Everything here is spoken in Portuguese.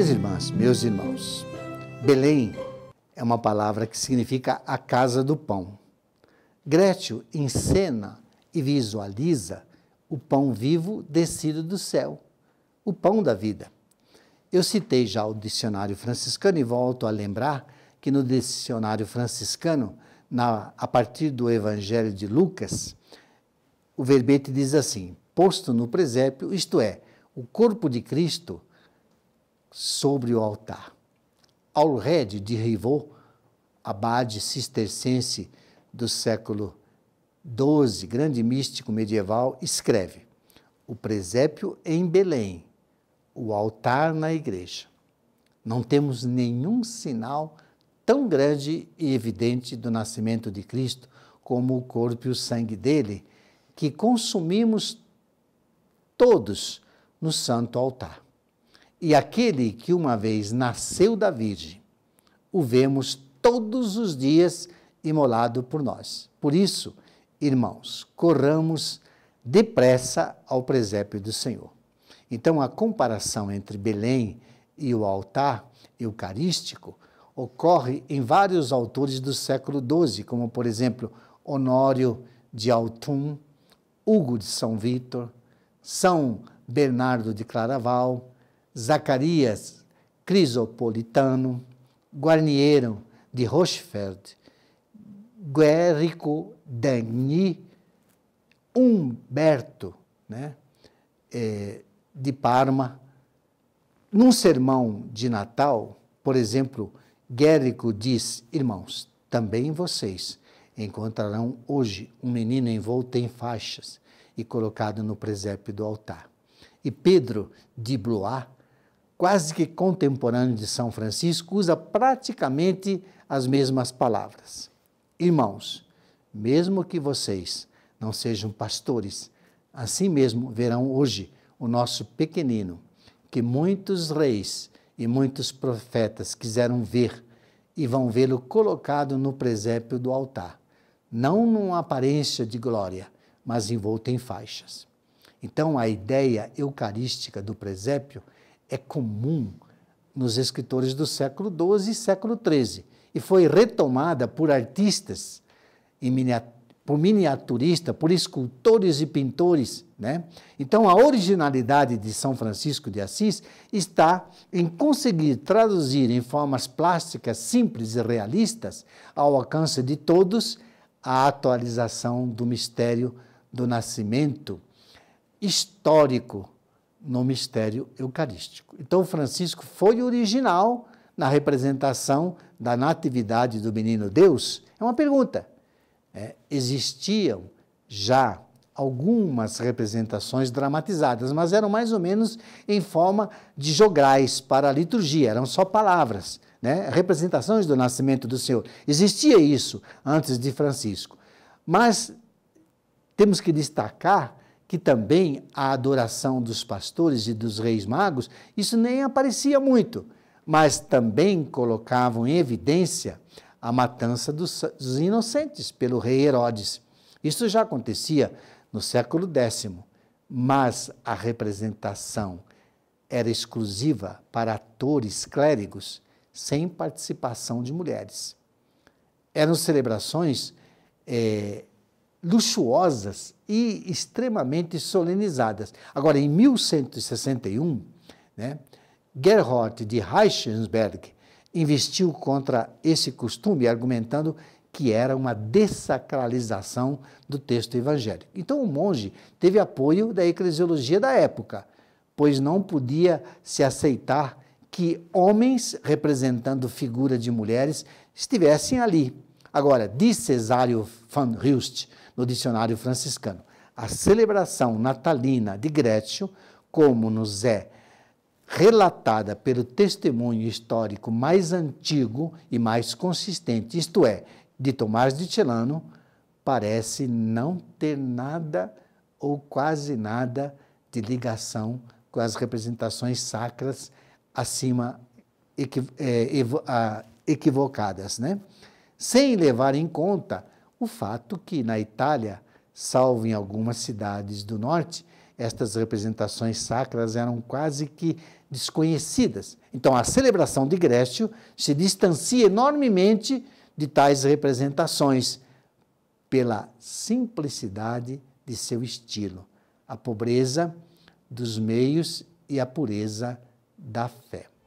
Minhas irmãs, meus irmãos, Belém é uma palavra que significa a casa do pão. Grétio encena e visualiza o pão vivo descido do céu, o pão da vida. Eu citei já o dicionário franciscano e volto a lembrar que no dicionário franciscano, na, a partir do Evangelho de Lucas, o verbete diz assim: posto no presépio, isto é, o corpo de Cristo sobre o altar. Alred de Rivaux, abade cistercense do século XII, grande místico medieval, escreve: o presépio em Belém, o altar na igreja. Não temos nenhum sinal tão grande e evidente do nascimento de Cristo como o corpo e o sangue dele, que consumimos todos no santo altar. E aquele que uma vez nasceu da Virgem, o vemos todos os dias imolado por nós. Por isso, irmãos, corramos depressa ao presépio do Senhor. Então, a comparação entre Belém e o altar eucarístico ocorre em vários autores do século XII, como, por exemplo, Honório de Autun, Hugo de São Vítor, São Bernardo de Claraval, Zacarias Crisopolitano, Guarniero de Rochefeld, Guérico Dagny, Humberto né, é, de Parma, num sermão de Natal, por exemplo, Guérico diz: Irmãos, também vocês encontrarão hoje um menino envolto em faixas e colocado no presépio do altar. E Pedro de Blois quase que contemporâneo de São Francisco, usa praticamente as mesmas palavras. Irmãos, mesmo que vocês não sejam pastores, assim mesmo verão hoje o nosso pequenino, que muitos reis e muitos profetas quiseram ver e vão vê-lo colocado no presépio do altar, não numa aparência de glória, mas envolto em faixas. Então, a ideia eucarística do presépio é comum nos escritores do século XII e século XIII e foi retomada por artistas, por miniaturistas, por escultores e pintores. Né? Então, a originalidade de São Francisco de Assis está em conseguir traduzir em formas plásticas simples e realistas, ao alcance de todos, a atualização do mistério do nascimento histórico no mistério eucarístico. Então, Francisco foi original na representação da natividade do menino Deus? É uma pergunta. É, existiam já algumas representações dramatizadas, mas eram mais ou menos em forma de jograis para a liturgia, eram só palavras, né? representações do nascimento do Senhor. Existia isso antes de Francisco. Mas temos que destacar que também a adoração dos pastores e dos reis magos, isso nem aparecia muito, mas também colocavam em evidência a matança dos, dos inocentes pelo rei Herodes. Isso já acontecia no século X, mas a representação era exclusiva para atores clérigos, sem participação de mulheres. Eram celebrações eh, luxuosas e extremamente solenizadas. Agora, em 1161, né, Gerhard de Reichensberg investiu contra esse costume, argumentando que era uma desacralização do texto evangélico. Então, o monge teve apoio da eclesiologia da época, pois não podia se aceitar que homens representando figura de mulheres estivessem ali. Agora, diz Cesário van Hulst no dicionário franciscano. A celebração natalina de Grécio como nos é relatada pelo testemunho histórico mais antigo e mais consistente, isto é, de Tomás de Celano, parece não ter nada ou quase nada de ligação com as representações sacras acima eh, ah, equivocadas, né? sem levar em conta o fato que na Itália, salvo em algumas cidades do norte, estas representações sacras eram quase que desconhecidas. Então, a celebração de Grécio se distancia enormemente de tais representações pela simplicidade de seu estilo, a pobreza dos meios e a pureza da fé.